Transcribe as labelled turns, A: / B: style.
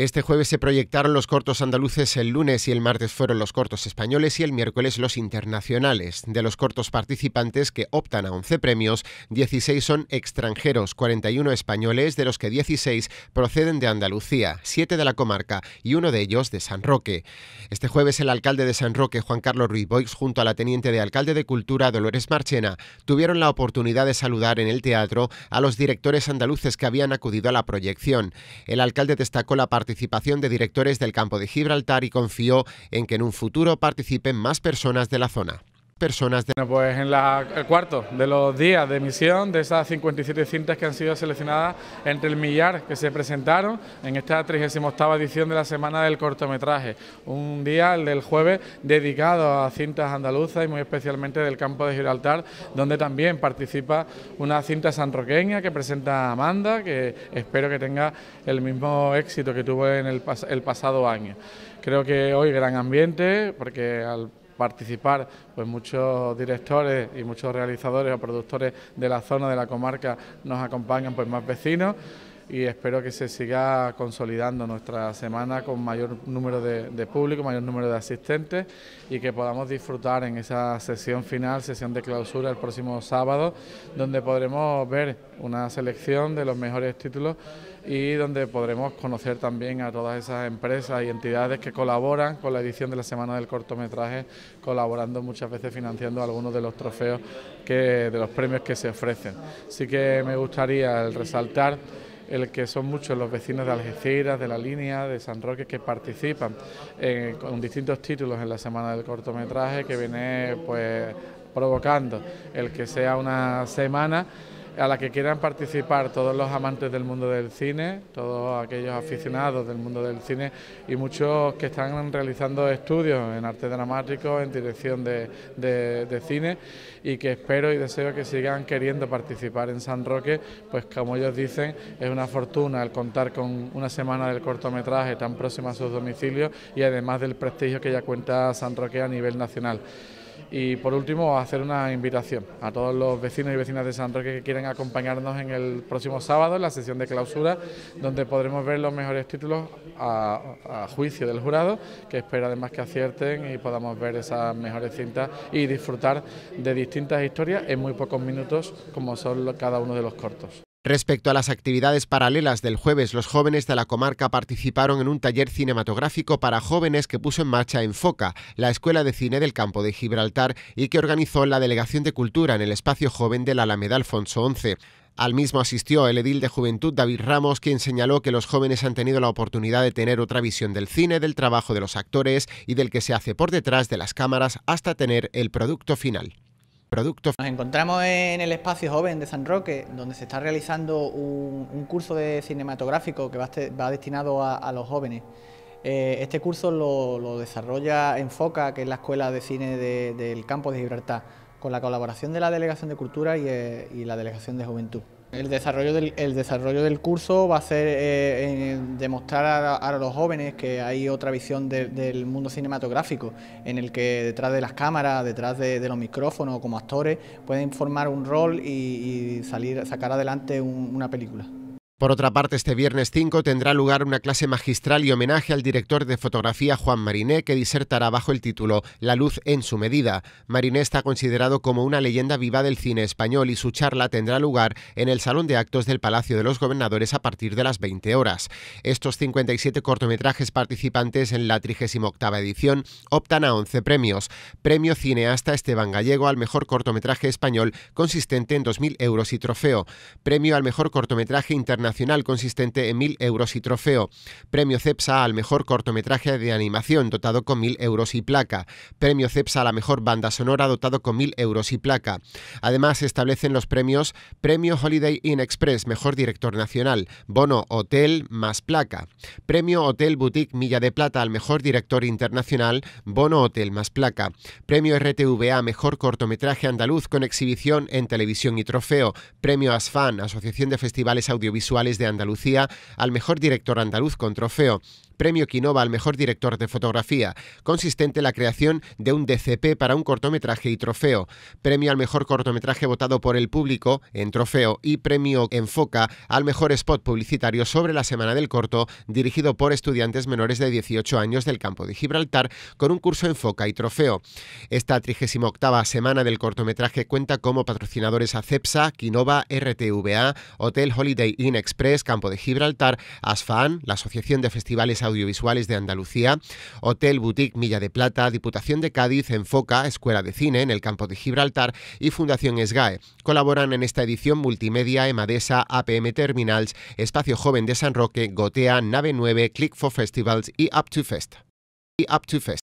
A: Este jueves se proyectaron los cortos andaluces, el lunes y el martes fueron los cortos españoles y el miércoles los internacionales. De los cortos participantes que optan a 11 premios, 16 son extranjeros, 41 españoles, de los que 16 proceden de Andalucía, 7 de la comarca y uno de ellos de San Roque. Este jueves el alcalde de San Roque, Juan Carlos Ruiz Boix, junto a la teniente de alcalde de Cultura, Dolores Marchena, tuvieron la oportunidad de saludar en el teatro a los directores andaluces que habían acudido a la proyección. El alcalde destacó la parte participación de directores del campo de Gibraltar y confió en que en un futuro participen más personas de la zona personas. De... Bueno, pues
B: en la, el cuarto de los días de emisión de esas 57 cintas que han sido seleccionadas entre el millar que se presentaron en esta 38 edición de la Semana del Cortometraje. Un día, el del jueves, dedicado a cintas andaluzas y muy especialmente del campo de Gibraltar, donde también participa una cinta sanroqueña que presenta Amanda, que espero que tenga el mismo éxito que tuvo en el pasado año. Creo que hoy gran ambiente, porque al participar pues muchos directores y muchos realizadores o productores de la zona de la comarca nos acompañan pues más vecinos y espero que se siga consolidando nuestra semana con mayor número de, público, mayor número de asistentes y que podamos disfrutar en esa sesión final, sesión de clausura el próximo sábado, donde podremos ver una selección de los mejores títulos y donde podremos conocer también a todas esas empresas y entidades que colaboran con la edición de la Semana del Cortometraje, colaborando muchas veces financiando algunos de los trofeos que, de los premios que se ofrecen. Así que me gustaría resaltar el que son muchos los vecinos de Algeciras, de la línea, de San Roque, que participan con distintos títulos en la semana del cortometraje que viene pues provocando el que sea una semana a la que quieran participar todos los amantes del mundo del cine, todos aquellos aficionados del mundo del cine y muchos que están realizando estudios en arte dramático, en dirección de, cine y que espero y deseo que sigan queriendo participar en San Roque, pues como ellos dicen, es una fortuna el contar con una semana del cortometraje tan próxima a sus domicilios y además del prestigio que ya cuenta San Roque a nivel nacional. Y por último, hacer una invitación a todos los vecinos y vecinas de San Roque que quieren acompañarnos en el próximo sábado, en la sesión de clausura, donde podremos ver los mejores títulos a, a juicio del jurado, que espera además que acierten y podamos ver esas mejores cintas y disfrutar de distintas historias en muy pocos minutos, como son cada uno de los cortos.
A: Respecto a las actividades paralelas del jueves, los jóvenes de la comarca participaron en un taller cinematográfico para jóvenes que puso en marcha Enfoca, la Escuela de Cine del Campo de Gibraltar, y que organizó la Delegación de Cultura en el Espacio Joven de la Alameda Alfonso XI. Al mismo asistió el edil de Juventud David Ramos, quien señaló que los jóvenes han tenido la oportunidad de tener otra visión del cine, del trabajo de los actores y del que se hace por detrás de las cámaras hasta tener el producto final. Nos encontramos en el espacio joven de San
C: Roque, donde se está realizando un, curso de cinematográfico que va, este, destinado a, los jóvenes. Eh, este curso lo, desarrolla Enfoca, que es la Escuela de Cine del Campo de Gibraltar, con la colaboración de la Delegación de Cultura y eh, la Delegación de Juventud. El desarrollo del, el desarrollo del curso va a ser eh, demostrar a, los jóvenes que hay otra visión del mundo cinematográfico, en el que detrás de las cámaras, detrás de, los micrófonos, como actores, pueden formar un rol y, salir, sacar adelante una película.
A: Por otra parte, este viernes 5 tendrá lugar una clase magistral y homenaje al director de fotografía Juan Mariné, que disertará bajo el título La luz en su medida. Mariné está considerado como una leyenda viva del cine español y su charla tendrá lugar en el Salón de Actos del Palacio de los Gobernadores a partir de las 20 horas. Estos 57 cortometrajes participantes en la 38 edición optan a 11 premios. Premio Cineasta Esteban Gallego al mejor cortometraje español, consistente en 2.000 euros y trofeo. Premio al mejor cortometraje internacional consistente en 1.000 euros y trofeo. Premio CEPSA al mejor cortometraje de animación dotado con mil euros y placa. Premio CEPSA a la mejor banda sonora dotado con mil euros y placa. Además se establecen los premios Premio Holiday Inn Express, mejor director nacional, bono hotel más placa. Premio Hotel Boutique Milla de Plata al mejor director internacional, bono hotel más placa. Premio RTVA mejor cortometraje andaluz con exhibición en televisión y trofeo. Premio ASFAN, Asociación de Festivales Audiovisuales de Andalucía al mejor director andaluz con trofeo. Premio Quinova al Mejor Director de Fotografía, consistente en la creación de un DCP para un cortometraje y trofeo, Premio al Mejor Cortometraje votado por el público en trofeo y Premio Enfoca al Mejor Spot Publicitario sobre la Semana del Corto, dirigido por estudiantes menores de 18 años del campo de Gibraltar, con un curso Enfoca y trofeo. Esta 38 Semana del Cortometraje cuenta como patrocinadores a CEPSA, Quinova, RTVA, Hotel Holiday Inn Express, Campo de Gibraltar, ASFAN, la Asociación de Festivales Audiovisuales de Andalucía, Hotel Boutique Milla de Plata, Diputación de Cádiz, Enfoca, Escuela de Cine en el Campo de Gibraltar y Fundación SGAE. Colaboran en esta edición Multimedia, Emadesa, APM Terminals, Espacio Joven de San Roque, Gotea, Nave 9, Click for Festivals y Up to Fest. Y Up to Fest.